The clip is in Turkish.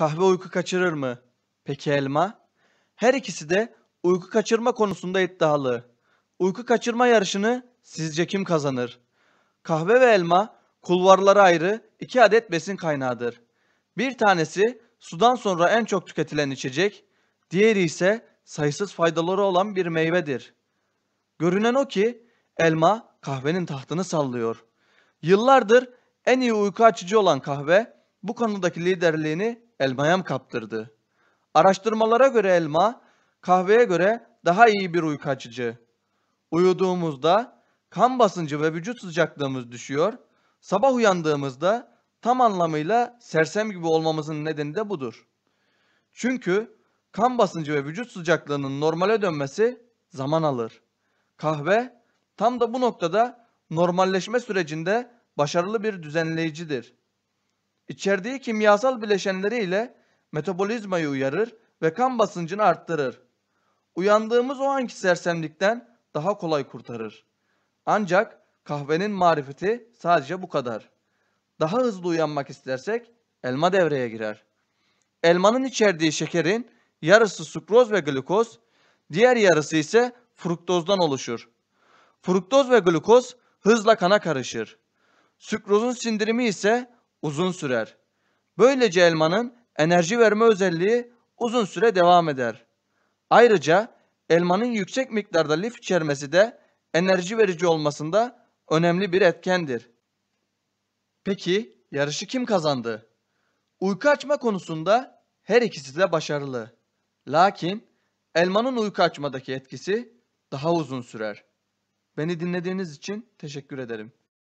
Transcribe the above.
Kahve uyku kaçırır mı? Peki elma? Her ikisi de uyku kaçırma konusunda iddialı. Uyku kaçırma yarışını sizce kim kazanır? Kahve ve elma kulvarlara ayrı iki adet besin kaynağıdır. Bir tanesi sudan sonra en çok tüketilen içecek, diğeri ise sayısız faydaları olan bir meyvedir. Görünen o ki elma kahvenin tahtını sallıyor. Yıllardır en iyi uyku açıcı olan kahve bu konudaki liderliğini elmaya mı kaptırdı? Araştırmalara göre elma kahveye göre daha iyi bir uyku açıcı. Uyuduğumuzda kan basıncı ve vücut sıcaklığımız düşüyor. Sabah uyandığımızda tam anlamıyla sersem gibi olmamızın nedeni de budur. Çünkü kan basıncı ve vücut sıcaklığının normale dönmesi zaman alır. Kahve tam da bu noktada normalleşme sürecinde başarılı bir düzenleyicidir. İçerdiği kimyasal bileşenleriyle metabolizmayı uyarır ve kan basıncını arttırır. Uyandığımız o anki sersemlikten daha kolay kurtarır. Ancak kahvenin marifeti sadece bu kadar. Daha hızlı uyanmak istersek elma devreye girer. Elmanın içerdiği şekerin yarısı sukroz ve glukoz, diğer yarısı ise fruktozdan oluşur. Fruktoz ve glukoz hızla kana karışır. Sükrozun sindirimi ise uzun sürer. Böylece elmanın enerji verme özelliği uzun süre devam eder. Ayrıca elmanın yüksek miktarda lif içermesi de enerji verici olmasında önemli bir etkendir. Peki yarışı kim kazandı? Uyku açma konusunda her ikisi de başarılı. Lakin elmanın uyku açmadaki etkisi daha uzun sürer. Beni dinlediğiniz için teşekkür ederim.